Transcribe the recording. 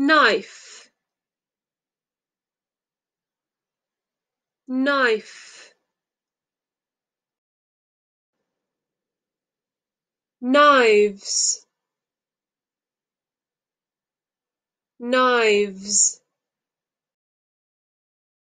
knife knife knives knives